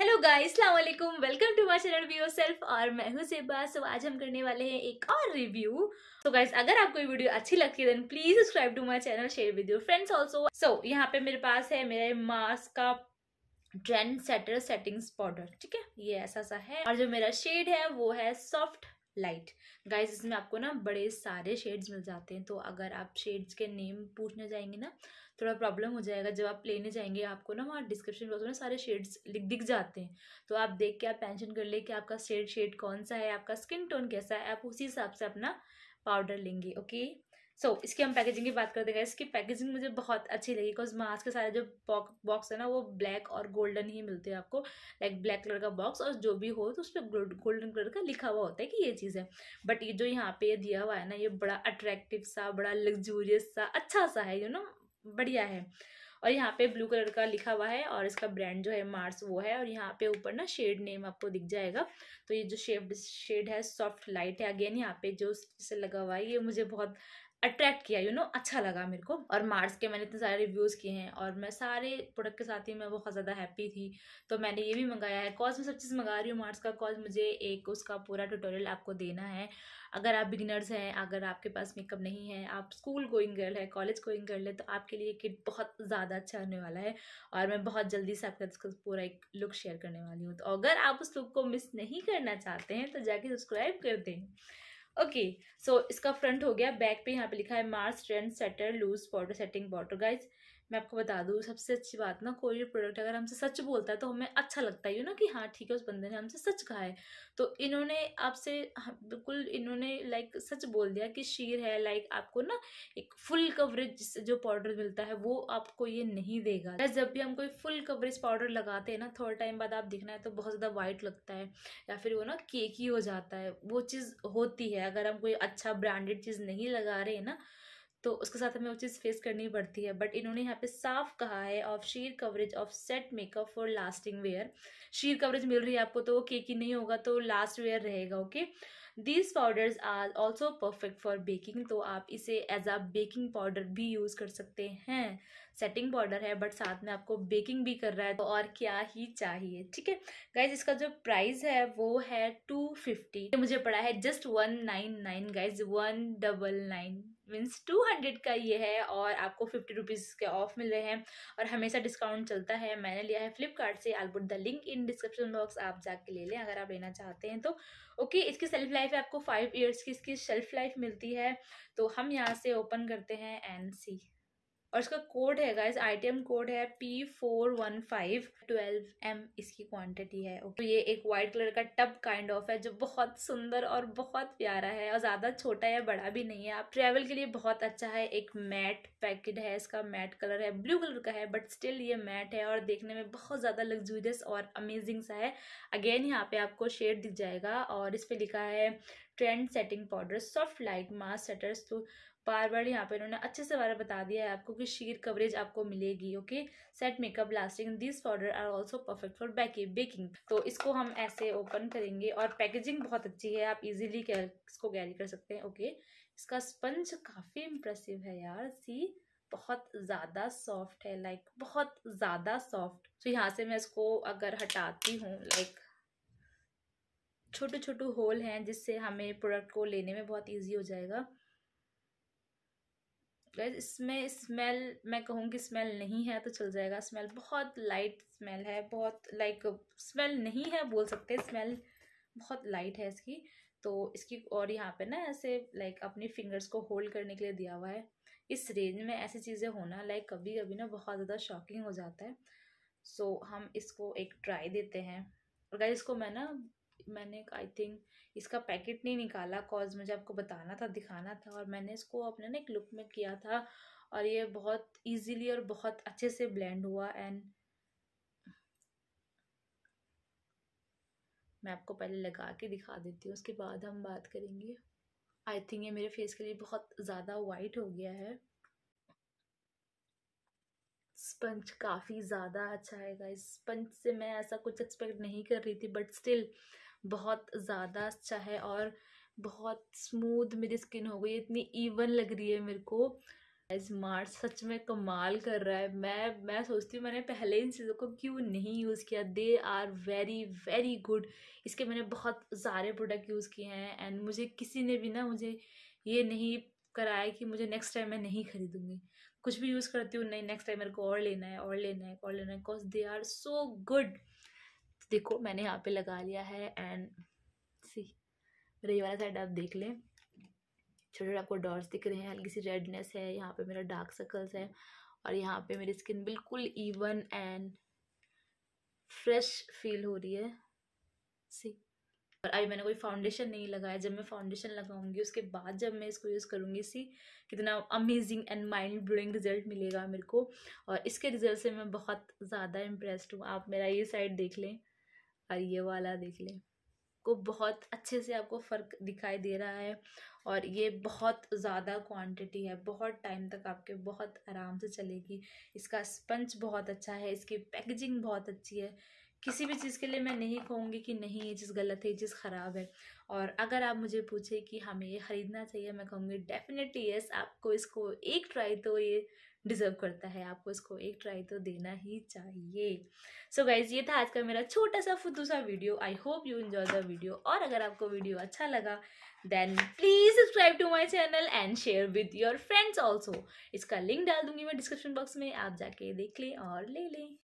hello guys वालेकुम welcome to my channel view self और मैं हूं सेबा सो आज हम करने वाले हैं एक और रिव्यू तो गाइस अगर आपको ये वीडियो अच्छी लगती है then please subscribe to my channel share with your friends also so यहां पे मेरे पास है मेरे मास्क का ट्रेंड सेटर सेटिंग्स पाउडर ठीक है ये ऐसा सा है और जो मेरा शेड है वो है सॉफ्ट लाइट गाइज इसमें आपको ना बड़े सारे शेड्स मिल जाते हैं तो अगर आप शेड्स के नेम पूछने जाएंगे ना थोड़ा प्रॉब्लम हो जाएगा जब आप लेने जाएंगे आपको ना वहाँ डिस्क्रिप्शन बॉक्स में सारे शेड्स लिख दिख जाते हैं तो आप देख के आप टेंशन कर ले कि आपका शेड शेड कौन सा है आपका स्किन टोन कैसा है आप उसी हिसाब से अपना पाउडर लेंगे ओके सो so, इसकी हम पैकेजिंग की बात करते हैं इसकी पैकेजिंग मुझे बहुत अच्छी लगी बिकॉज मास्क के सारे जो बॉक्स है ना वो ब्लैक और गोल्डन ही मिलते हैं आपको लाइक ब्लैक कलर का बॉक्स और जो भी हो तो उस पर गोल्डन कलर का लिखा हुआ होता है कि ये चीज़ है बट ये जो यहाँ पे दिया हुआ है ना ये बड़ा अट्रैक्टिव सा बड़ा लग्जूरियस सा अच्छा सा है यू नो बढ़िया है और यहाँ पे ब्लू कलर का लिखा हुआ है और इसका ब्रांड जो है मार्स वो है और यहाँ पे ऊपर ना शेड नेम आपको दिख जाएगा तो ये जो शेड शेड है सॉफ्ट लाइट है अगेन यहाँ पे जो लगा हुआ है ये मुझे बहुत अट्रैक्ट किया यू you नो know, अच्छा लगा मेरे को और मार्स के मैंने इतने सारे रिव्यूज़ किए हैं और मैं सारे प्रोडक्ट के साथ ही मैं बहुत ज़्यादा हैप्पी थी तो मैंने ये भी मंगाया है कॉज मैं सब चीज़ मंगा रही हूँ मार्स का कॉज मुझे एक उसका पूरा ट्यूटोरियल आपको देना है अगर आप बिगिनर्स हैं अगर आपके पास मेकअप नहीं है आप स्कूल गोइंग गर्ल है कॉलेज गोइंग गर्ल है तो आपके लिए किट बहुत ज़्यादा अच्छा होने वाला है और मैं बहुत जल्दी से आपके साथ पूरा एक लुक शेयर करने वाली हूँ तो अगर आप उस लुक को मिस नहीं करना चाहते हैं तो जाके सब्सक्राइब कर दें ओके सो इसका फ्रंट हो गया बैक पे यहाँ पे लिखा है Mars trend setter loose powder setting water guys मैं आपको बता दूँ सबसे अच्छी बात ना कोई भी प्रोडक्ट अगर हमसे सच बोलता है तो हमें अच्छा लगता है यू ना कि हाँ ठीक है उस बंदे ने हमसे सच कहा है तो इन्होंने आपसे हाँ, बिल्कुल इन्होंने लाइक सच बोल दिया कि शीर है लाइक आपको ना एक फुल कवरेज जो पाउडर मिलता है वो आपको ये नहीं देगा या जब भी हम कोई फुल कवरेज पाउडर लगाते हैं ना थोड़ा टाइम बाद आप दिखना है तो बहुत ज़्यादा वाइट लगता है या फिर वो ना केक हो जाता है वो चीज़ होती है अगर हम कोई अच्छा ब्रांडेड चीज़ नहीं लगा रहे हैं ना तो उसके साथ हमें वो चीज़ फेस करनी पड़ती है बट इन्होंने यहाँ पे साफ कहा है of sheer coverage of set makeup for lasting wear sheer coverage मिल रही है आपको तो वो केकी नहीं होगा तो लास्ट वेयर रहेगा okay these powders are also perfect for baking तो आप इसे एज आ बेकिंग पाउडर भी यूज़ कर सकते हैं सेटिंग पाउडर है बट साथ में आपको बेकिंग भी कर रहा है तो और क्या ही चाहिए ठीक है गाइज इसका जो प्राइस है वो है टू फिफ्टी मुझे पड़ा है just one nine nine guys one double nine means two hundred का ये है और आपको फिफ्टी रुपीज़ के ऑफ मिल रहे हैं और हमेशा डिस्काउंट चलता है मैंने लिया है फ्लिपकार्ट से I'll put the link in description box आप जाके ले लें अगर आप लेना चाहते हैं तो ओके इसकी सेल्फ लाइफ है आपको फाइव ईयर्स की इसकी सेल्फ लाइफ मिलती है तो हम यहाँ से ओपन करते हैं एंड सी और इसका कोड है गाइज आइटम कोड है P four one five twelve M इसकी क्वांटिटी है तो ये एक वाइट कलर का टब काइंड ऑफ है जो बहुत सुंदर और बहुत प्यारा है और ज़्यादा छोटा या बड़ा भी नहीं है आप ट्रेवल के लिए बहुत अच्छा है एक मैट पैकेट है इसका मैट कलर है ब्लू कलर का है बट स्टिल ये मैट है और देखने में बहुत ज़्यादा लग्जूरियस और अमेजिंग सा है अगेन यहाँ पे आपको शेड दिख जाएगा और इस पर लिखा है trend setting powder soft light mask setters तो बार बार यहाँ पे इन्होंने अच्छे से बारे बता दिया है आपको कि शीर कवरेज आपको मिलेगी okay set makeup lasting this powder are also perfect for baking तो इसको हम ऐसे ओपन करेंगे और पैकेजिंग बहुत अच्छी है आप इजीली इसको कैरी कर सकते हैं ओके इसका स्पंज काफ़ी इम्प्रेसिव है यार सी बहुत ज़्यादा सॉफ्ट है लाइक like, बहुत ज़्यादा सॉफ्ट तो यहाँ से मैं इसको अगर हटाती हूँ लाइक छोटे छोटे होल हैं जिससे हमें प्रोडक्ट को लेने में बहुत इजी हो जाएगा गैस इसमें स्मेल मैं कहूँगी स्मेल नहीं है तो चल जाएगा स्मेल बहुत लाइट स्मेल है बहुत लाइक स्मेल नहीं है बोल सकते स्मेल बहुत लाइट है इसकी तो इसकी और यहाँ पे ना ऐसे लाइक अपनी फिंगर्स को होल्ड करने के लिए दिया हुआ है इस रेंज में ऐसी चीज़ें होना लाइक कभी कभी ना बहुत ज़्यादा शॉकिंग हो जाता है सो so, हम इसको एक ट्राई देते हैं और गैस इसको मैं ना मैंने आई थिंक इसका पैकेट नहीं निकाला कॉज मुझे आपको बताना था दिखाना था और मैंने इसको अपने ना एक लुक में किया था और ये बहुत इजीली और बहुत अच्छे से ब्लेंड हुआ एंड मैं आपको पहले लगा के दिखा देती हूँ उसके बाद हम बात करेंगे आई थिंक ये मेरे फेस के लिए बहुत ज़्यादा वाइट हो गया है स्पंज काफ़ी ज़्यादा अच्छा है इस स्पंज से मैं ऐसा कुछ एक्सपेक्ट नहीं कर रही थी बट स्टिल बहुत ज़्यादा अच्छा है और बहुत स्मूथ मेरी स्किन हो गई इतनी ईवन लग रही है मेरे को एज मार्च सच में कमाल कर रहा है मैं मैं सोचती हूँ मैंने पहले इन चीज़ों को क्यों नहीं यूज़ किया they are very very good इसके मैंने बहुत सारे प्रोडक्ट यूज़ किए हैं एंड मुझे किसी ने भी ना मुझे ये नहीं कराया कि मुझे नेक्स्ट टाइम मैं नहीं खरीदूंगी कुछ भी यूज़ करती हूँ नहीं नेक्स्ट टाइम मेरे को और लेना है और लेना है और लेना है because they are so good देखो मैंने यहाँ पे लगा लिया है एंड सी मेरा ये वाला साइड आप देख लें छोटे छोटे आपको डॉट्स दिख रहे हैं हल्की सी रेडनेस है यहाँ पे मेरा डार्क सर्कल्स है और यहाँ पे मेरी स्किन बिल्कुल इवन एंड फ्रेश फील हो रही है सी और अभी मैंने कोई फाउंडेशन नहीं लगाया जब मैं फाउंडेशन लगाऊंगी उसके बाद जब मैं इसको यूज़ करूंगी सी कितना amazing and mind blowing result मिलेगा मेरे को और इसके रिजल्ट से मैं बहुत ज़्यादा इम्प्रेस्ड हूँ आप मेरा ये साइड देख लें और ये वाला देख लें को बहुत अच्छे से आपको फ़र्क दिखाई दे रहा है और ये बहुत ज़्यादा क्वांटिटी है बहुत टाइम तक आपके बहुत आराम से चलेगी इसका स्पंज बहुत अच्छा है इसकी पैकेजिंग बहुत अच्छी है किसी भी चीज़ के लिए मैं नहीं कहूँगी कि नहीं ये चीज़ गलत है ये चीज़ ख़राब है और अगर आप मुझे पूछें कि हमें ये ख़रीदना चाहिए मैं कहूँगी डेफिनेटली यस आपको इसको एक ट्राई तो ये डिज़र्व करता है आपको इसको एक ट्राई तो देना ही चाहिए सो so गाइज ये था आज का मेरा छोटा सा फुद्दू सा video I hope you enjoy the video और अगर आपको वीडियो अच्छा लगा then please subscribe to my channel and share with your friends also इसका लिंक डाल दूंगी मैं डिस्क्रिप्शन बॉक्स में आप जाके देख लें और ले लें